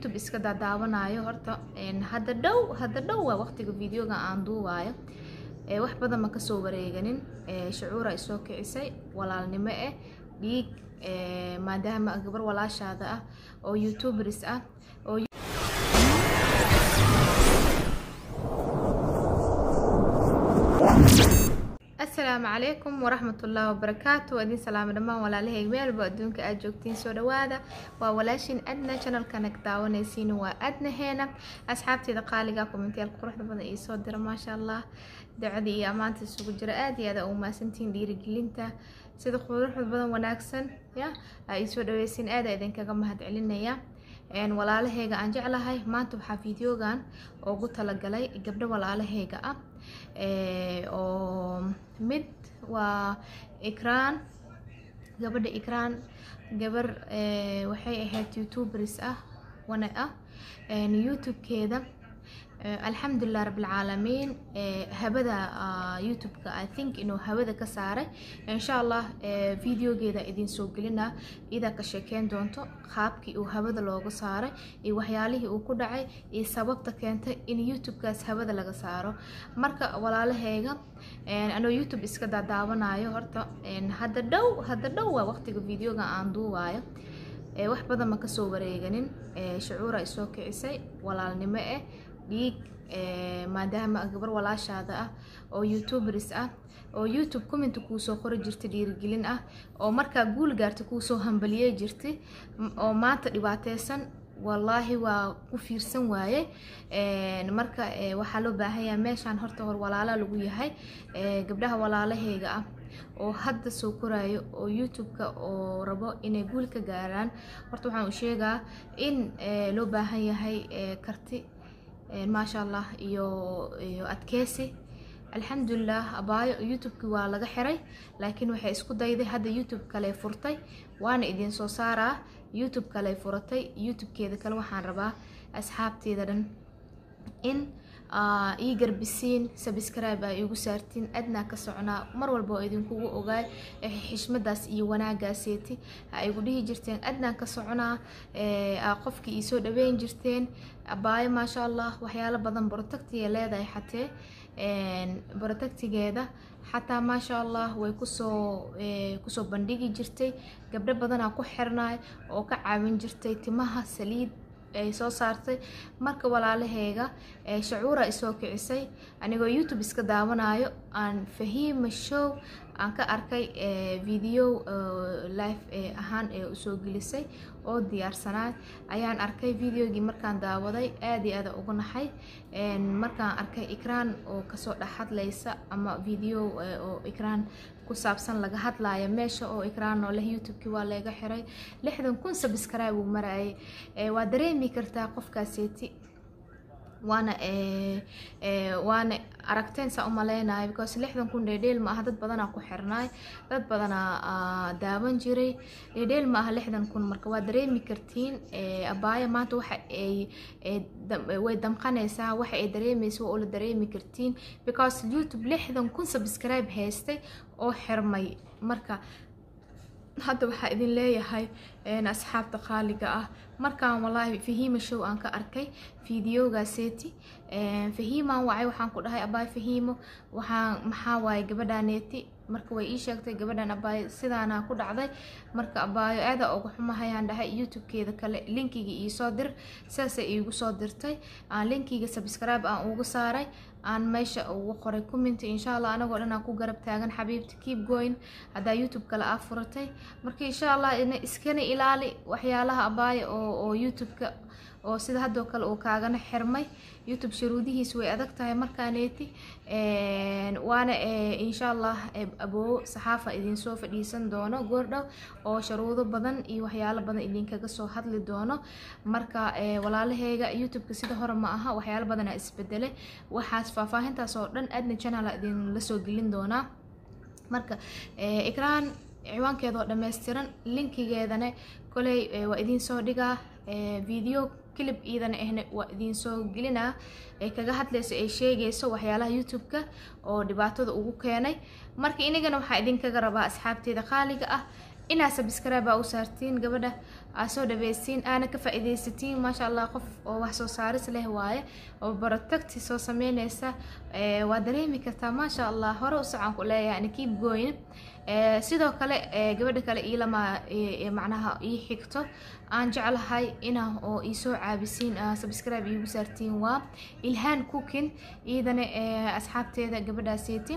youtube iska daadaawanayo horta hadda dhow hadda dhow waa waqtiga videoga aan duubaayo wax badan ma kasoo wareeganin shucuura isoo kicisay walaalnimo eh dhiig maadaama gabar walaashaada ah oo youtuberis ah asalaamu calaykum waraxmatullaahi wabarakaatu waa idiin salaama dhammaan walaalahay meelba adduunka aad joogtiin soo dhawaada waa walaashin adna janalka nag daawanaysiin waa adna heenag asxaabteeda qaaliga komintayaal quruxda badan ii soo dira maasha allah dacdii iyo ammaanta isugu jira aad iyo aad u mahadsantiin dhiirigelinta sida quruxda badan wanaagsan ya aa iisoo dhaweysiin aada idinkaga mahad celinaya walaalahayga aan jeclahay maanta waxaa fideogan ugu talagalay gabdho walaalahayga ah oo eh, mid waa ikraan gabadha ikraan gabar eh, waxay ahayd youtuberis ah wana ah eh, youtubekeeda Eh, alxamdulilah rabilcaalamiin eh, habada ah, youtube-ka i think inuu hawada ka saaray insha allah eh, videogeeda idinsoo gelina idaa ka sheekeyn doonto qaabkii uu hawada looga saaray iyo waxyaalihii uu ku dhacay iyo sababta keentay in youtube-kaas hawada laga saaro marka walaalaheyga anoo youtube iska dadaabanayo horta hadda dhow hadda dhow waa waqtiga videoga aan duubaayo wax badan ma kasoo wareeganin shucuura isoo kicisay walaalnimo ah dhiig eh, maadaama gabar walaashaada ah oo youtubers ah oo youtube commenta kuusoo qori jirta dhiirigelin ah oo markaa guul gaarta kuusoo hambaliye jirta oo maanta dhibaateysan wallaahi waa ku fiirsan waaye eh, marka eh, waxaa loo baahanyaa meeshaan horta hor walaala lagu yahay gabdhaha walaalaheyga ah oo hadda soo koraayo oo youtube-ka oo rabo inay guul ka gaaraan horta waxaan u sheegaa in loo baahan yahay karti Eh, maasha allah iyo iyo adkeysi alxamdulilah abaayo youtube-ki waa laga xiray laakiin waxay isku dayday hadda youtube kale furtay waana idiin soo saaraa youtube kale furatay youtube-keeda kale waxaan rabaa asxaabteeda dhan in ii garbisiin sabskribe a igu saartiin adnaa ka socnaa mar walba oo idinkugu ogaay xishmadaas iyo wanaagaaseeti ha igu dhihi jirteen adnaa ka soconaa qofkii isoo dhaweyn jirteen abaayo maasha allah waxyaalo badan borotagtiya leedahay xatee borotagtigeeda xataa maasha allah way kusoo kusoo bandhigi jirtay gabdho badanaa ku xirnaay oo ka caawin jirtay timaha saliid ay soo saartay marka walaalaheyga shacuura ay kicisay anigoo youtube iska daawanayo aan fahiima show aan ka arkay video life ahaan ee usoo gelisay oo diyaarsanaad ayaan arkay videogii markaan daawaday aad iyo aada ugu naxay markaan arkay ikraan oo kasoo dhex hadlaysa ama video oo ikraan ku saabsan laga hadlaayo meesha oo ikraan oo leh youtube ki waa layga xiray lixdan kun sabscribe uu marayay waa dareemi kartaa qofkaaseeti waana eh, eh, waana aragteen saa umaleynayo because lixdan kun dheedheel ma maaha dad badanaa ku xirnaay dad badanaa ah, daawan jiray dheedheel ma maaha lixdan kun marka waa dareemi kartiin eh, abaayo maanta waxa ay way damqanaysaa waxa ay dareemeysa waa ula dareemi kartiin because youtube lixdan kun subscribe haystay oo xirmay marka hadda waxaa idin leeyahay asxaabta qaaliga ah markaan walaahi fahiima show aan ka arkay fideogaaseti fahiimaan wacay waxaan ku dhahay abaay fahiimo waxaan maxaa waaye gabadhaaneeti marka way ii sheegtay gabadhan abaayo sidaanaa ku dhacday marka abaayo aada uga xumahayaan dhahay youtubekeeda kale linkiga iisoo dir sidaasay iigu soo dirtay aan linkiga sabscribe aan uga saaray aan meesha ugu qoray comment insha allah anagoo dhan aan ku garab taagan xabiibta keep going haddaa youtube kale aa furatay marka insha allah iskana ilaali waxyaalaha abaaya oo youtube-ka oo sida hadoo kale uu kaagana xirmay youtube shuruudihiis way adag tahay markaaneeti waana eh, insha allah eh, aboowo saxaafa idinsoo fadhiisan doono goordhow oo sharuudo badan iyo waxyaalo badan idinkaga soo hadli doono marka eh, walaalaheyga youtubeka sida hore ma aha waxyaalo badana isbedele waxaas faahfaahintaas oo dhan aadna janala idin lasoo gelin doonaa marka ikraan ciwaankeeda dhammaystiran linkigeedana koley waa idiin soo dhigaa video kilib iidan ahna waa idiin soo gelinaa ee kaga hadlayso ee sheegayso waxyaalaha youtube-ka oo dhibaatada ugu keenay marka inagana waxaa idinkaga rabaa asxaabteeda qaaliga ah inaa sabskraiba u saartiin gabadha aa soo dhabeysiin aana ka faa-ideysatiin maasha allah qof oo wax soo saaris leh waaye oo barotagti soo sameyneysa waa dareemi kartaa maasha allah hore u ku leeyahay ana kiib gooyn Eh, sidoo kale eh, gabadha kale manaha eh, ii xigto aan jeclahay ina oo iisoo caabisiin ah, subscribe iigu saartiin waa ilhaan cookin iidana asxaabteeda gabadhaasiiti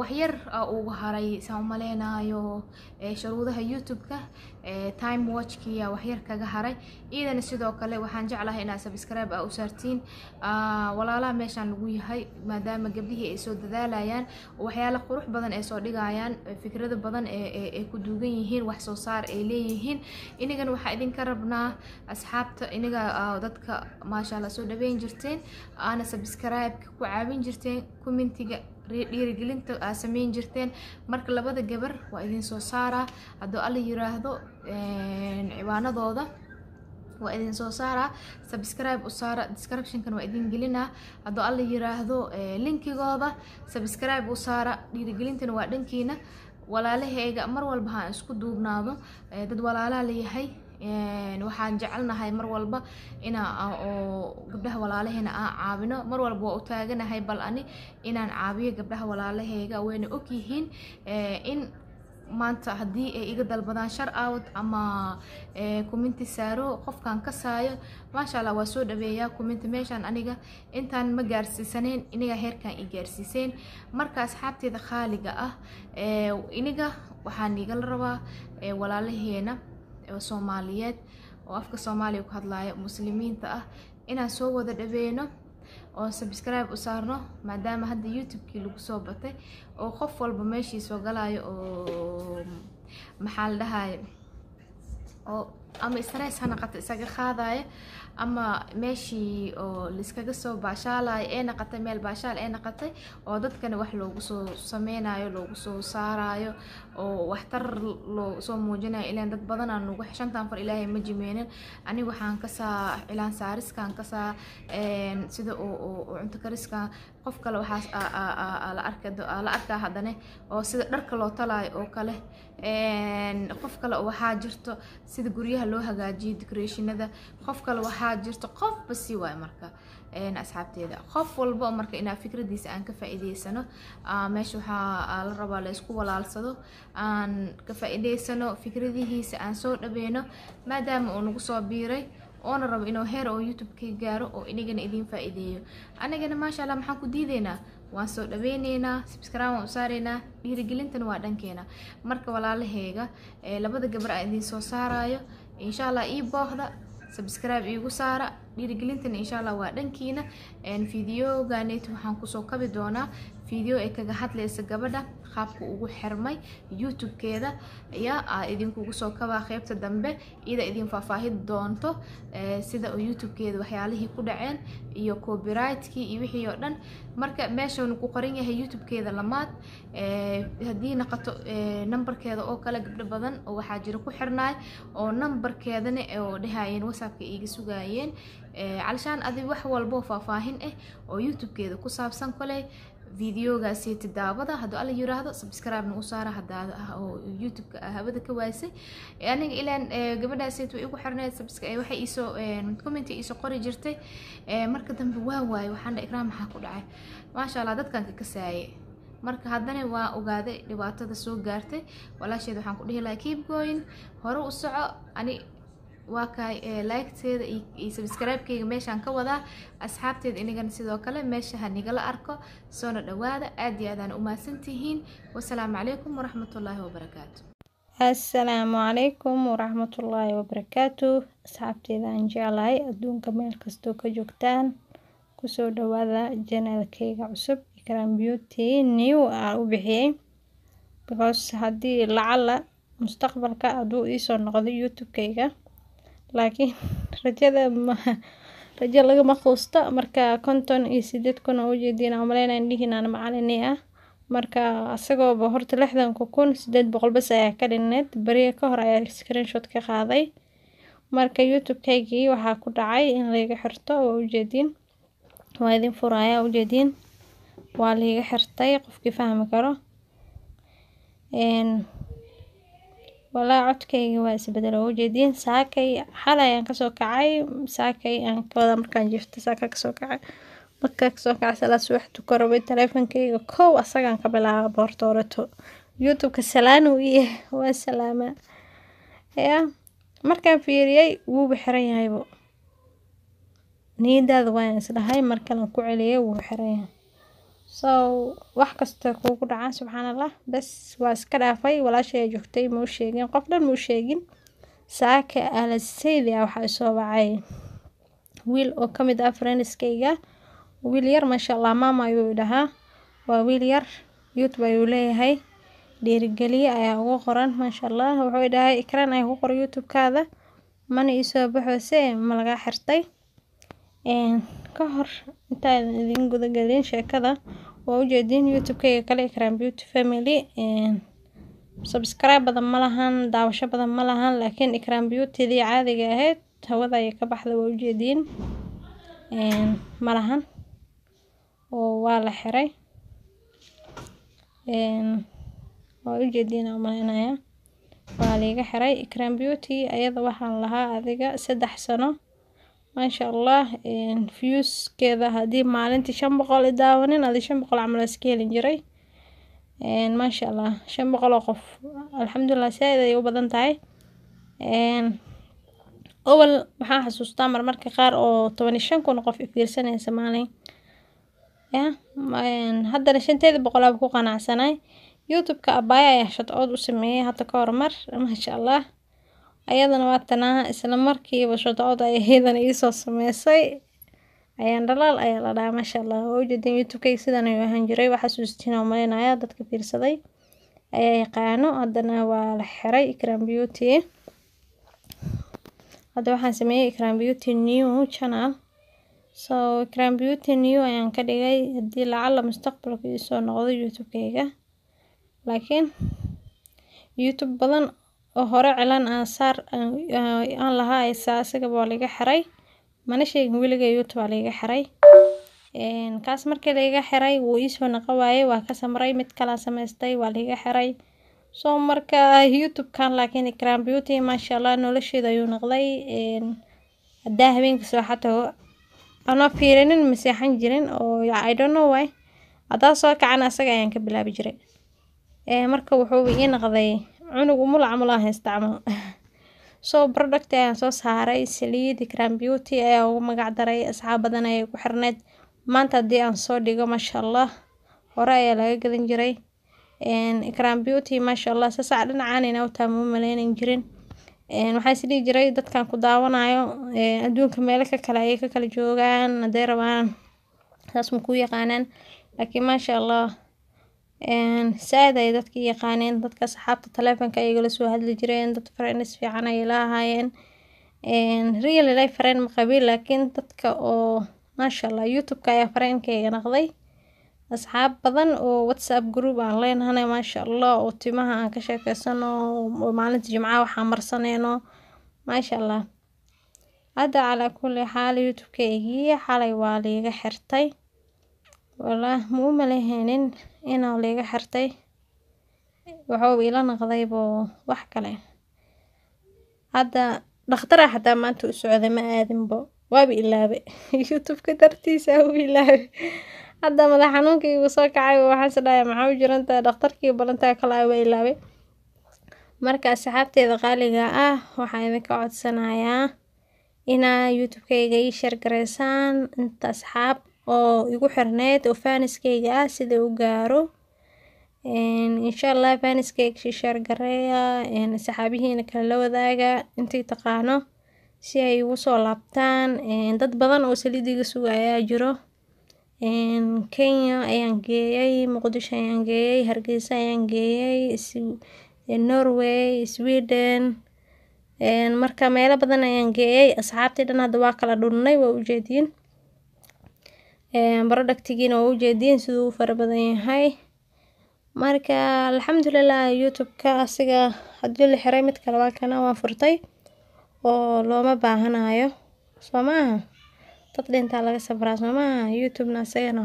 waxyar ah, ugu haray saan umaleynayo sharuudaha youtube-ka time watchkiya waxyar kaga haray iidana sidoo kale waxaan jeclahay inaad subscribe a ah u saartiin walaalaha meeshaan lagu yahay maadaama gabdhihii ay soo dadaalayaan waxyaala qurux badan ay soo dhigayaan fikrado badan ay ku duugan yihiin wax soo saar ay leeyihiin inagana waxaa idinka rabnaa asxaabta inaga dadka maasha soo dhaweyn jirteen aana subscribe-ka ku caawin jirteen commentiga dhiirigelinta aa ah, sameyn jirteen marka labada gabar waa idin soo saaraa haddoo alla yiraahdo ciwaanadooda waa idin soo saaraa subscribe u saara descriptionkan waa idin gelinaa haddoo alla yiraahdo eh, linkigooda subscribe u saara dhiirigelintana waa dhankiina walaalaheega mar walba haan isku duubnaado eh, dad walaalaha yahay waxaan jecelnahay mar walba inaa ah, oo gabdhaha walaalaheena aan caawino mar walba waa u taaganahay bal ani inaan caawiyo gabdhaha walaalaheyga wayna ogyihiin eh, in maanta haddii ay iga dalbadaan shar out ama eh, kuminti saaro qofkan ka saayo maasha allah waa soo dhaweeyaa kuminta meeshaan aniga intaan ma gaarsiisaneyn iniga heerkaan i gaarsiiseyn marka asxaabteeda khaaliga ah eh, iniga waxaan igala rabaa walaalaheena oo soomaaliyeed oo afka soomaaliya ku hadlaaya muslimiinta ah inaan soo wada dhaweeyno oo subscribe u saarno maadaama hadda youtube-kii lagu soo batay oo qof walba meeshii soo galaayo oo maxaa la dhahaaye oo ama stress ha naqato isaga qaadaayo ama meeshii oo laiskaga soo baashaalayo ee naqatay meel baashaal ee naqatay oo dadkana wax loogu soo sameynayo loogu soo saarayo oo waxtar loo soo muujinayo ilaan dad badanaa nugu shantan far ilaahay ma jimeynin aniga waxaan kasaa cilaan saariskan kasaa sida oo cunto kariskan qof kale waxaas la arkaa haddane oo sida dharka loo talaayo oo kale qof kale waxaa jirto sida guryaha loo hagaajiyo decorationada qof kale waxaa jirto qofba si waay marka asxaabteeda qof walba marka inaa fikradiisa aan ka faa'iideysano meesha waxaa la rabaa laysku walaalsado aan ka faa'iideysano fikradihiisa aan soo dhabeyno maadaama uu nagu soo biiray oona rabo inuu heer oo youtube-ka gaaro oo inagana idiin faa-iideeyo anigana maasha allah maxaan ku diidaynaa waan soo dhaweyneynaa sibscribe waan u saaraynaa dhiirigelintana waa dhankeena marka walaalaheega labada gabar aan idiin soo saarayo insha allah ii boohda sabscribe iigu saara dhiirigelintana insha allah waa dhankiina fideoganeet waxaan kusoo kabi doonaa video ay kaga hadlaysa gabadha qaabka ugu xirmay youtubekeeda keeda ayaa ah, idinkugu soo kabaa qeybta dambe iyada idin faahfaahin doonto eh, sida youtube-keeda waxyaalihii ku dhaceen iyo copyrightkii iyo wixii oo dhan marka meeshan ku qoran yahay youtube-keeda lamaad eh, haddii naqato eh, nambarkeeda oo kale gabdho badan oo waxaa jira ku xirnaay oo nambarkeedana oo dhahayeen whatsappka iiga sugaayeen calshaan adi wax walbo faahfaahin ah oo youtube ku saabsan koley videogaasi tidaabada hadduu alla yiraahdo subscribe u saara hadaa ah oo youtube ah hawada ka waasay aniga ilaan gabadhaasayt way igu xirneed waxay iisoo comment iisoo qori jirtay marka dambe waa waaye waxaan dha ikraam maxaa ku dhacay maasha allah dadkan ka kasaaye marka haddana waa ogaaday dhibaatada soo gaartay walaasheed waxaan ku dhihi lahaa keep going hore u soco ani waa ka eh, like iyo subscribe-kayga meeshaan ka wadaa asxaabteeda inagana sidoo kale meesha ha nigala arko soona dhowaada aad iyo aadaan umahadsantihiin wasalaamu calaykum waraxmatullaahi wabarakaatu assalaamu calaykum waraxmatullaahi wabarakaatu asxaabteeda aan jeclahay adduunka meel kastoo ka joogtaan kusoo dhowaada janaalkayga cusub ikram beauty new aan u bixiyey because haddii lacala mustaqbalka hadduu iisoo noqdo youtube-kayga laakiin rajada rajo lagama quusto marka konton iyo sideed kun oo ujeediin aan umaleynaya indhihiin macalinii ah marka asagooba horta lixdanka kun sideed boqol bas ayaa ka dhinneed beriya ka hor ayaa screenshot ka qaaday marka youtube-kaygii waxaa ku dhacay in layga xirto waa ujeediin waa idin furaya ujeediin waa layga xirtay qofkii fahmi karo Walaa codkeyga waa isbadale oo ujeedin saakay xalay aan kasoo kacay saakay aan kawada markaan jifto saaka kasoo kacay markaa kasoo kacay salaa subax tuko rabay kow asagaan ka bilaaba boortooreto youtubeka salaan uu iyahay waa salaama ya markaan fiiriyey wuuba xiran yahaybo niyadaada waan isdhahay mar kalen ku celiyay wuu xiran yahay so wax kasta kugu dhacan subxaan allah bes waa iska dhaafay walaashay aa joogtay muu sheegin qof dhan muu sheegin saaka alaseydi a ah waxaa isoo bacay wiil oo kamid ah frenskayga wiil yar maasha allah maama ayuu idhahaa waa wiil yar youth bayuu leeyahay dhiirigeliye ayaa ugu qoran maasha allah wuxuu idhahay ikraan ayaa ku qoray youtube-kaada mana iisoo baxoose ma lagaa xirtay Kahor intaadan idin guda galin sheekada, waa u jeedin YouTube-kayga kale Ikram Beauty Family. Subscribe badan ma lahan, daawasho badan ma lahan, laakiin Ikram Beauty-dii caadiga ahayd hawada ayay ka baxda waa ujeediin jeedin. Ma lahan oo waa la xiray. Waa ujeediin jeedin Waa liiga xiray Ikram Beauty ayada waxaan lahaa adiga saddex sano. Masha Allah viewskeeda haddii maalintii shan boqol i daawanin adii shan boqol camal iska helin jiray maasha allah shan boqol oo qof alxamdulilah saaid ayay u badan tahay awal waxaan xasuustaa marmarka qaar oo tobani shan kun qof ifiirsanaysa maalin ya haddana shanteeda boqolaaba ku qanacsanay youtube-ka abaya ayaa shadcood u sameeyay hadda ka hormar maasha allah ayadana waatana tan isla markiiba shudcad ay ayadana iisoo sameysay ayaan dhalaal ayaa la dhahaa maasha allah waa ujeedin youtube-kayga sidan ayuu ahaan jiray wax xasuustiin oo malaynayaa dadka fiirsaday ayaa yaqaano haddana waa la xiray ikram beauty hadda waxaan sameeyey ikram beauty new channel so ikram beauty new ayaan ka dhigay haddii lacala mustaqbalka iisoo noqdo youtube-kayga laakiin youtube badan oo hore cilaan aan saar aan lahaa isaa asagaba waa laga xiray mana sheegin weliga youtube aa laiga xiray kaas markii laiga xiray wuu iisoo naqa waaye waa ka samray mid kalaan samaystay waa laga xiray soo marka youtubekan kan laakiin ikram beauty maasha allah nolosheeda ayuu noqday haddaa habeenka soo xatoo fiirinin maseexan jirin oo i don't know why haddaa soo kacan asaga ayaan ka bilaabi jiray marka wuxuu ii noqday cunuga mulac mula haysta camal so product ayaan soo saaray saliid cram beauty ayaa ugu magac daray asxaab badan ayay ku xirneed maanta haddii aan soo dhigo maasha allah hore ayaa laga gadan jiray cram beauty maasha allah sasac dhinacaanina wataa mau maleynan jirin waxaa is jiray dadkan ku daawanayo adduunka meelo ka kale ayay ka kala joogaan hadday rabaan saas ma ku yaqaanaan laakiin maasha allah Saaid ay dadka yaqaaneen dadka asxaabta taleefanka ayagala soo hadli jireen dad friends fiican ayay lahaayeen real life fareen ma qabin laakiin dadka oo maasha allah youtube-ka ayaa fareenkayga naqday asxaab badan oo whatsapp group aan leenahay maasha allah oo timaha aan ka sheekeysano oo maalinta jimcaha waxaan marsaneeno maasha allah hadda calaa kulli xaal youtube xalay waa liiga xirtay. Walahi maumaleynin inan liga xirte waxuu ilanaqdey wax kale. Hada daqtar aa ah xita manta u socde maadin bo waba ilawe youtube-ka dartisa aa u ilawe hada madax xanunka igu sokacay waxaan is dahaye maxaa u jirantahay daqtarki balanta kale ah aa iga ilawe. Marka asxabteyda qaaliga ah waxaan idinka codsanaya inaa youtube-keyga ii share inta asxab oo igu xirneed oo faniskeyga ah sida u gaaro insha allah faniskeyga shishar saxaabihiina kale la wadaaga intay taqaano si ay igu soo laabtaan dad badan oo salida suga ayaa jiro kenya ayaan geeyay muqdisho ayaan geeyay hargeysa ayaan geeyay norway sweden marka meelo badan ayaan geeyay asxaabtii dhan hadda waa kala dhunnay waa ujeediin baradhagtigiina waa ujeedin siduu u fara badan yahay marka alxamdulilah youtube-ka asiga hadii la xiray mid kale kana waan furtay oo looma baahanayo soomaaha dad dhintaa laga safraa soo maaha youtube-na asagana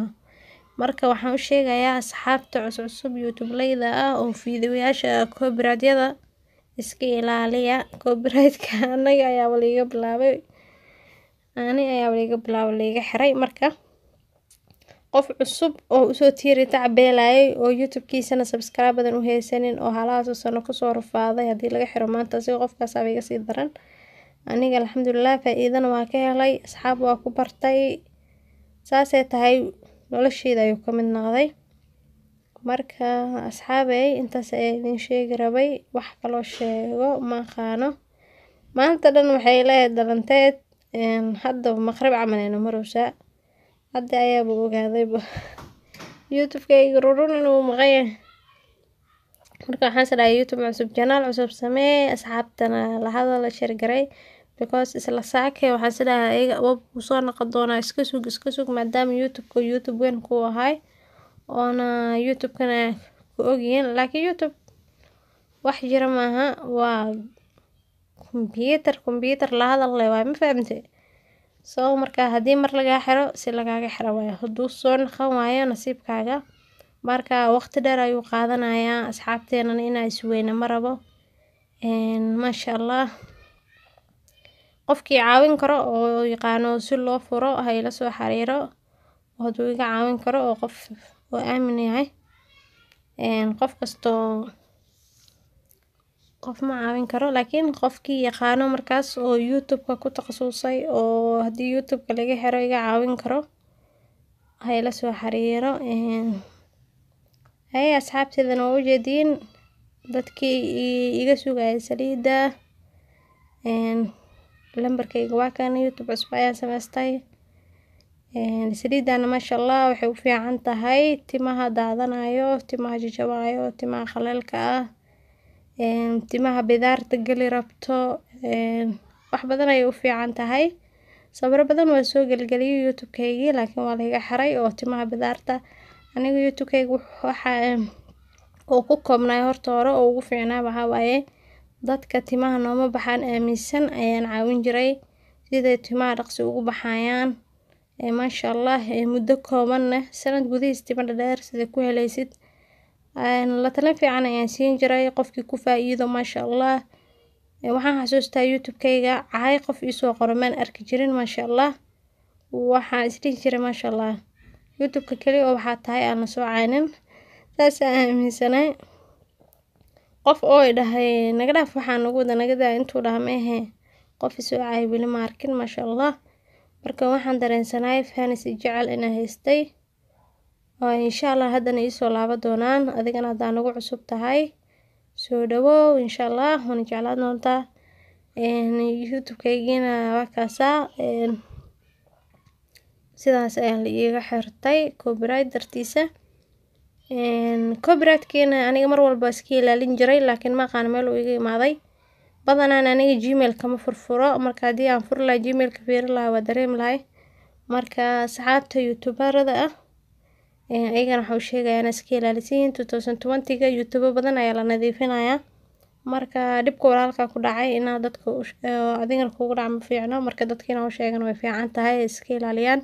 marka waxaan u sheegayaa asxaabta cuscusub youtube-leyda ah oo fiidiyoyaasha copyright iska ilaaliya copyright anaga ayaaba laiga bilaabay ani ayaaba laiga bilaabay laiga xiray marka qof cusub oo usoo tiiri cabelayay oo youtubekiisana kiisana subscribe badan u haysanin oo halahaasoo sano kusoo rafaaday haddii laga xiro maanta asiga qofkaasaaba iga sii daran aniga alxamdulilah faa-iidana waa ka helay asxaab waa ku bartay saasay tahay nolosheeda ayuu ka mid noqday marka asxaabey intaas ayaa idin sheegi rabay wax kaloo sheego ma aqaano maanta dhan waxay leedahay dhalanteed hadda maqrib camal aynu marowsaa ogaadayba Hada ayabu ogadhey youtubkeyki run maqan yahay marka waxan is dahe youtube cusub janaal cusub samee asxabtana lahadal share garey because isla saka waxan is daha ayaga awoow kusonoqoni dona iskasug iskasug madama youtubka u youtube weyn ku ahay ona youtubkana ku ogyihiin laakiin youtube wax jira maaha waa la hadal lahadal waa ma mafahamte so markaa hadii mar lagaa xiro si lagaaga xiro waayo haduu soo noqon waayo nasiibkaaga marka waqti dheer ayuu qaadanayaa asxaabteenana inaa isweyne ma rabo maasha allah qofkii caawin karo oo yaqaano si loo furo hayla soo xariiro haduu iga caawin karo oo qof oo aamin yahay qof kastoo qof ma caawin karo laakiin qofkii yaqaano markaas oo youtube-ka ku takhasuusay oo haddii youtube-ka laga xero iga caawin karo hayla soo xiriiro hay asxaabteydana waa u jeediin dadkii iga sugaya saliidda lambarkayga waa kan youtube cusub ayaan samaystay saliiddana maasha allah waxay u fiican tahay timaha daadanayo timaha jajabaayo timaha khalalka ah Ehm, timaha bidaarta gali rabto ehm, wax badan ayay u fiican tahay sawira badan waa soo gelgeliyay youtube laakiin waa layga xaray oo timaha bidaarta aniga youtube-keyga waxa ehm, uu ku koobnaa horta hore oo ugu fiicnaa waxaa waaye dadka timaha nooma baxaan aaminsan ayaan caawin jiray siday timaha dhaqsi ugu baxayaan maasha allah muddo kooban leh sanad gudihiis tima dhadheer sida ku helaysid latalin fiican ayaan siin jiray qofkii ku faa-iido maasha allah waxaan xasuustaa youtube-kayga cahay qof isoo qoro maan arki jirin maasha allah waxaan isdhihi jiray maasha allah youtubeka ka keli oo waxaa tahay aan la soo caanin saas aan aaminsanay qof oo dhahay naga dhaaf waxaa nagu wada naga daa intuu dhaha ma ahe qof isoo caay weli ma arkin maasha allah marka waxaan dareensanay fanis jecel inaa haystay insha allah haddana iisoo laaban doonaan adigana haddaa nagu cusub tahay soo dhawow insha allah waana jeclaan doontaa youtube-kaygiina waa kaasaa sidaas ayaa la iiga xirtay copyright dartiisa copyrightkiina aniga mar walba iska ilaalin jiray laakiin maaqaana meel uu iga imaaday badanaan aniga gmail kama furfuro marka haddii aan furi lahay gmailka fiiri lahaa waa dareemi lahay marka asxaabta youtuberada ah ayagana waxaa sheegaya inaa iska ilaalisiin two thousand twenty-ga youtube badan ayaa la nadiifinayaa marka dhibka walaalkaa ku dhacay inaa dadka adigana kugu dhaca ma fiicno marka dadka inaa u sheegan way fiican tahay iska ilaaliyaan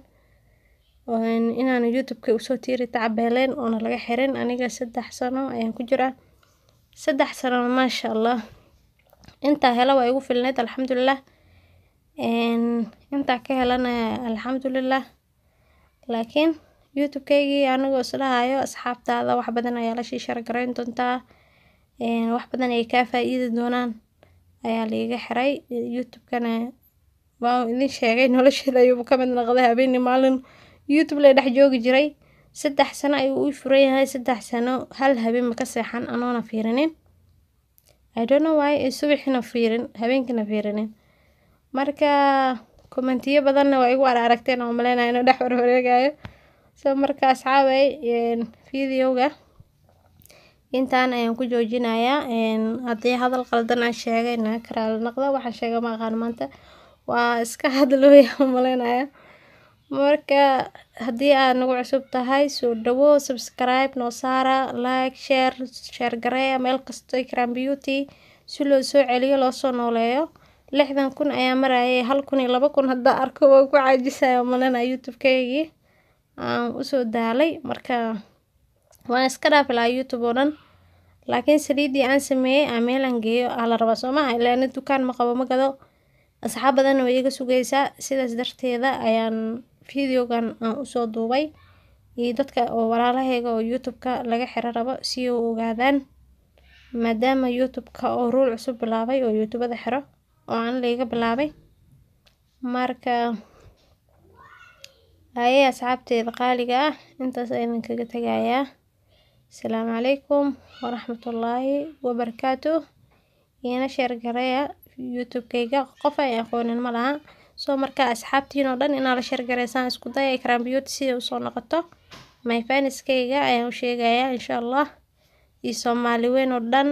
inaanu youtube-ka usoo tiiri tacabeeleen oona laga xirin aniga saddex sano ayaan ku jiraa saddex sanona maasha allah intaa hela waa igu filnayd alxamdulilah intaa ka helana alxamdulilah laakiin youtube anigoo islahayo asxaabtaada wax badan ayaa la shii garayn doontaa wax badan ay kaa faa'iidi doonaan ayaa liiga xiray youtube-kana waan idin sheegay nolosheyda ayuu ka mid noqday habeenii maalin youtube la dhex joogi jiray saddex sano ayuu ii furan yahay saddex sano hal habeen ka seexan anoona fiirinin i don't know why subaxina fiirin habeenkina fiirinin marka komentiyo badanna waa igu ar aragteen oo maleenaya inuu dhex warwareegayo so marka asxaabay videoga intaan ayaan ku joojinayaa haddii hadal qaldan aan sheegay na karaala naqda waxa sheega ma aqaan maanta waa iska hadlooya malaynaya marka haddii aad nagu cusub tahay soo dhawo subscribe noo saara like share share gareeya meel kasto ikram beauty si loo soo celiyo loo soo nooleeyo lixdan kun ayaa marayay hal kun iyo laba kun haddaa arko waa ku caajisaya malinaya youtube-kaygii aan usoo daalay marka waan iska dhaaf ilaa youtube oo dhan laakiin saliiddii aan sameeyey aa meelaan geeyo ah la rabaa soo maha ilaana dukaan ma qabo ma gado asxaab badanna way iga sugeysaa sidaas darteeda ayaan videogan aan usoo duubay iyo dadka oo walaalaheyga oo youtube-ka laga xiro rabo si u ogaadaan maadaama youtube-ka oo ruul cusub bilaabay oo youtubada xiro oo aan layga bilaabay marka Ayeeyo asxaabteyda qaaliga ah, intaas ayaan idinkaga tegayaa. Asalaamu calaykum waraxmatullaahi wabarakaatu Iina sheer gareeya ah, youtube qof ay aqoonin ma laha. Soo markaa asxaabtiin oo dhan inaa la sheer gareysaan isku day karaan Beauty sida usoo noqoto. My ayaan u sheegayaa insha Allah. Iyo Soomaali weyn oo dhan.